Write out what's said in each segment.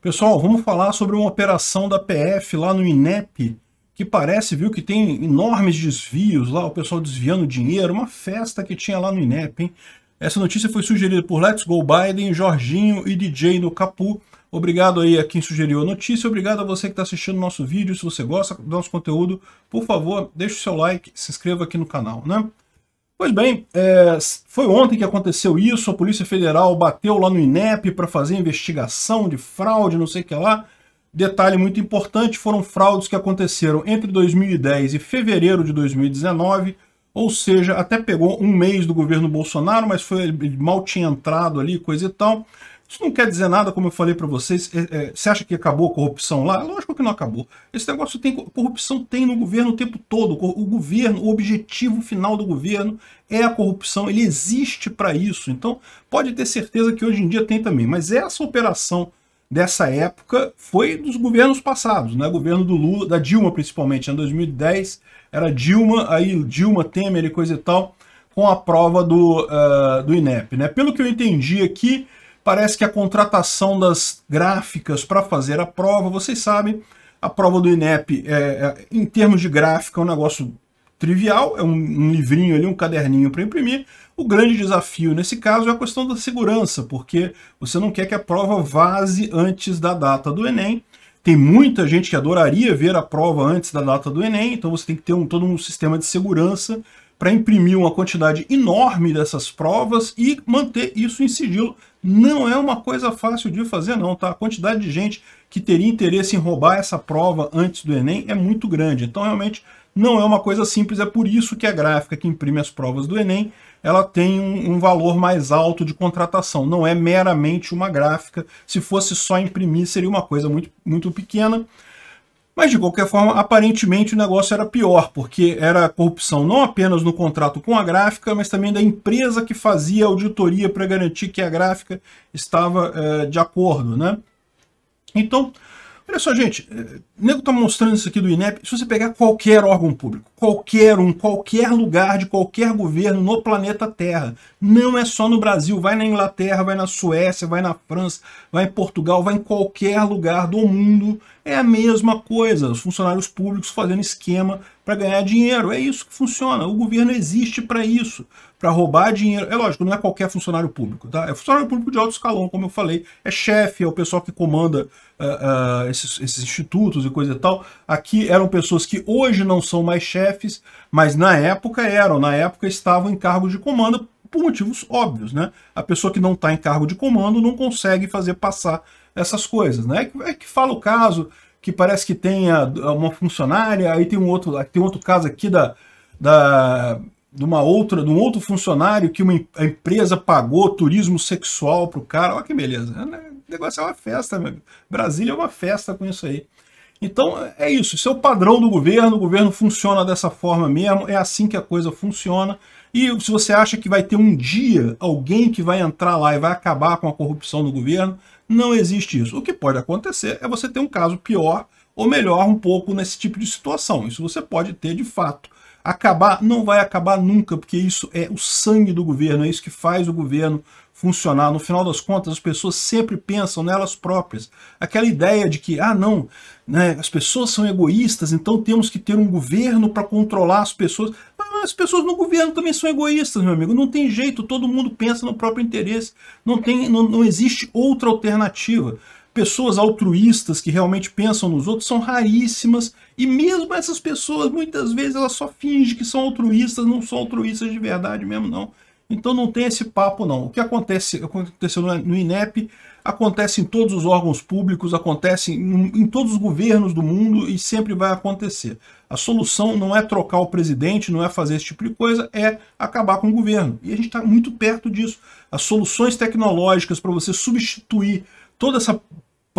Pessoal, vamos falar sobre uma operação da PF lá no INEP, que parece, viu, que tem enormes desvios lá, o pessoal desviando dinheiro, uma festa que tinha lá no INEP, hein? Essa notícia foi sugerida por Let's Go Biden, Jorginho e DJ no Capu. Obrigado aí a quem sugeriu a notícia, obrigado a você que está assistindo o nosso vídeo. Se você gosta do nosso conteúdo, por favor, deixe o seu like, se inscreva aqui no canal, né? Pois bem, é, foi ontem que aconteceu isso, a Polícia Federal bateu lá no INEP para fazer investigação de fraude, não sei o que lá. Detalhe muito importante, foram fraudes que aconteceram entre 2010 e fevereiro de 2019, ou seja, até pegou um mês do governo Bolsonaro, mas foi mal tinha entrado ali, coisa e tal. Isso não quer dizer nada, como eu falei para vocês. É, é, você acha que acabou a corrupção lá? Lógico que não acabou. Esse negócio tem corrupção tem no governo o tempo todo. O governo, o objetivo final do governo é a corrupção. Ele existe para isso. Então pode ter certeza que hoje em dia tem também. Mas essa operação dessa época foi dos governos passados, né? Governo do Lula, da Dilma principalmente, né? em 2010 era Dilma, aí Dilma, Temer e coisa e tal, com a prova do, uh, do INEP, né? Pelo que eu entendi aqui, Parece que a contratação das gráficas para fazer a prova, vocês sabem, a prova do INEP, é, é, em termos de gráfica, é um negócio trivial, é um, um livrinho ali, um caderninho para imprimir. O grande desafio nesse caso é a questão da segurança, porque você não quer que a prova vaze antes da data do Enem. Tem muita gente que adoraria ver a prova antes da data do Enem, então você tem que ter um, todo um sistema de segurança para imprimir uma quantidade enorme dessas provas e manter isso em sigilo não é uma coisa fácil de fazer não, tá? A quantidade de gente que teria interesse em roubar essa prova antes do Enem é muito grande. Então, realmente, não é uma coisa simples. É por isso que a gráfica que imprime as provas do Enem ela tem um, um, valor mais alto de contratação. Não é meramente uma gráfica. Se fosse só imprimir, seria uma coisa muito, muito pequena. Mas, de qualquer forma, aparentemente o negócio era pior, porque era corrupção não apenas no contrato com a gráfica, mas também da empresa que fazia auditoria para garantir que a gráfica estava é, de acordo. Né? Então, Olha só, gente, o eh, nego tá mostrando isso aqui do INEP. Se você pegar qualquer órgão público, qualquer um, qualquer lugar de qualquer governo no planeta Terra, não é só no Brasil, vai na Inglaterra, vai na Suécia, vai na França, vai em Portugal, vai em qualquer lugar do mundo, é a mesma coisa. Os funcionários públicos fazendo esquema para ganhar dinheiro, é isso que funciona. O governo existe para isso para roubar dinheiro. É lógico, não é qualquer funcionário público, tá? É funcionário público de alto escalão, como eu falei, é chefe, é o pessoal que comanda uh, uh, esses, esses, institutos e coisa e tal. Aqui eram pessoas que hoje não são mais chefes, mas na época eram, na época estavam em cargo de comando por motivos óbvios, né? A pessoa que não está em cargo de comando não consegue fazer passar essas coisas, né? É que é fala o caso que parece que tem uma funcionária, aí tem um outro, tem outro caso aqui da, da de uma outra, de um outro funcionário que uma a empresa pagou turismo sexual para o cara. Olha que beleza. Né? O negócio é uma festa, meu. Brasília é uma festa com isso aí. Então é isso, isso é o padrão do governo, o governo funciona dessa forma mesmo, é assim que a coisa funciona. E se você acha que vai ter um dia alguém que vai entrar lá e vai acabar com a corrupção do governo, não existe isso. O que pode acontecer é você ter um caso pior ou melhor um pouco nesse tipo de situação. Isso você pode ter de fato. Acabar não vai acabar nunca, porque isso é o sangue do governo, é isso que faz o governo funcionar. No final das contas, as pessoas sempre pensam nelas próprias. Aquela ideia de que, ah, não, né, as pessoas são egoístas, então temos que ter um governo para controlar as pessoas. Mas as pessoas no governo também são egoístas, meu amigo. Não tem jeito, todo mundo pensa no próprio interesse. Não, tem, não, não existe outra alternativa. Pessoas altruístas que realmente pensam nos outros são raríssimas e mesmo essas pessoas, muitas vezes, elas só fingem que são altruístas, não são altruístas de verdade mesmo, não. Então não tem esse papo, não. O que acontece, aconteceu no INEP acontece em todos os órgãos públicos, acontece em, em, todos os governos do mundo e sempre vai acontecer. A solução não é trocar o presidente, não é fazer esse tipo de coisa, é acabar com o governo. E a gente está muito perto disso. As soluções tecnológicas para você substituir toda essa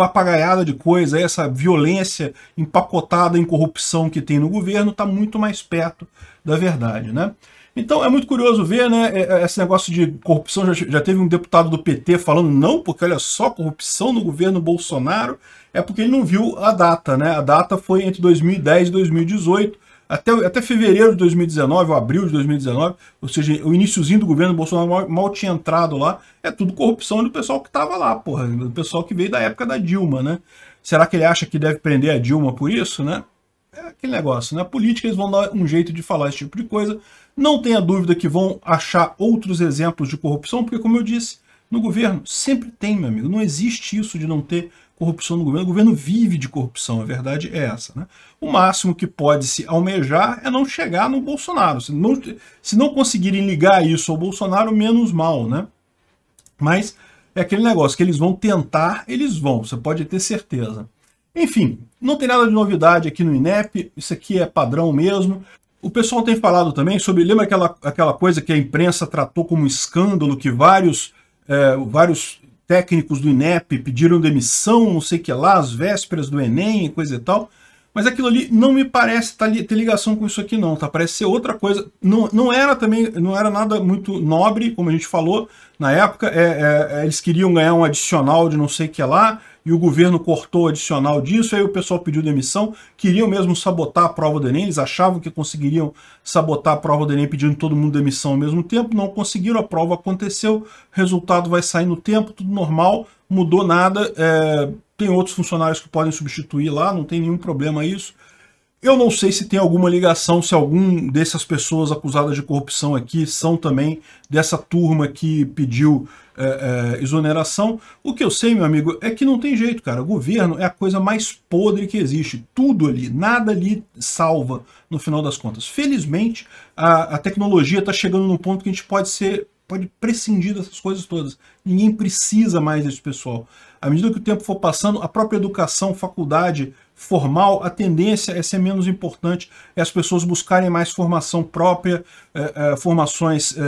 papagaiada de coisa, essa violência empacotada em corrupção que tem no governo está muito mais perto da verdade, né? Então é muito curioso ver, né, é, é, esse negócio de corrupção, já, já teve um deputado do PT falando não, porque olha só, corrupção no governo Bolsonaro, é porque ele não viu a data, né, a data foi entre 2010 e 2018, até, até fevereiro de 2019, ou abril de 2019, ou seja, o iníciozinho do governo Bolsonaro mal, mal, tinha entrado lá, é tudo corrupção do pessoal que estava lá, porra, do pessoal que veio da época da Dilma, né? Será que ele acha que deve prender a Dilma por isso, né? É aquele negócio, na né? política eles vão dar um jeito de falar esse tipo de coisa, não tenha dúvida que vão achar outros exemplos de corrupção, porque como eu disse, no governo, sempre tem, meu amigo. Não existe isso de não ter corrupção no governo. O governo vive de corrupção, a verdade é essa. Né? O máximo que pode se almejar é não chegar no Bolsonaro. Se não, se não conseguirem ligar isso ao Bolsonaro, menos mal, né? Mas é aquele negócio que eles vão tentar, eles vão, você pode ter certeza. Enfim, não tem nada de novidade aqui no INEP, isso aqui é padrão mesmo. O pessoal tem falado também sobre, lembra aquela, aquela coisa que a imprensa tratou como escândalo, que vários é, vários técnicos do INEP pediram demissão, não sei o que lá, às vésperas do Enem e coisa e tal. Mas aquilo ali não me parece tá ter ligação com isso aqui não, tá? Parece ser outra coisa. Não, não era também, não era nada muito nobre, como a gente falou na época. É, é, é, eles queriam ganhar um adicional de não sei o que lá, e o governo cortou o adicional disso, aí o pessoal pediu demissão. Queriam mesmo sabotar a prova do Enem, eles achavam que conseguiriam sabotar a prova do Enem pedindo todo mundo demissão ao mesmo tempo. Não conseguiram, a prova aconteceu, resultado vai sair no tempo, tudo normal, mudou nada, é tem outros funcionários que podem substituir lá, não tem nenhum problema isso. Eu não sei se tem alguma ligação, se algum dessas pessoas acusadas de corrupção aqui são também dessa turma que pediu é, é, exoneração. O que eu sei, meu amigo, é que não tem jeito, cara. O governo é a coisa mais podre que existe. Tudo ali, nada ali salva no final das contas. Felizmente, a, a tecnologia está chegando num ponto que a gente pode ser pode prescindir dessas coisas todas. Ninguém precisa mais desse pessoal. À medida que o tempo for passando, a própria educação, faculdade formal, a tendência é ser menos importante, é as pessoas buscarem mais formação própria, é, é, formações é,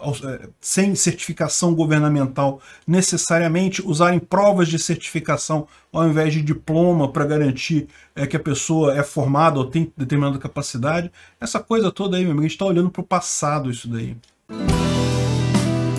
é sem certificação governamental necessariamente, usarem provas de certificação ao invés de diploma para garantir é, que a pessoa é formada ou tem determinada capacidade. Essa coisa toda aí, meu amigo, a gente está olhando para o passado isso daí.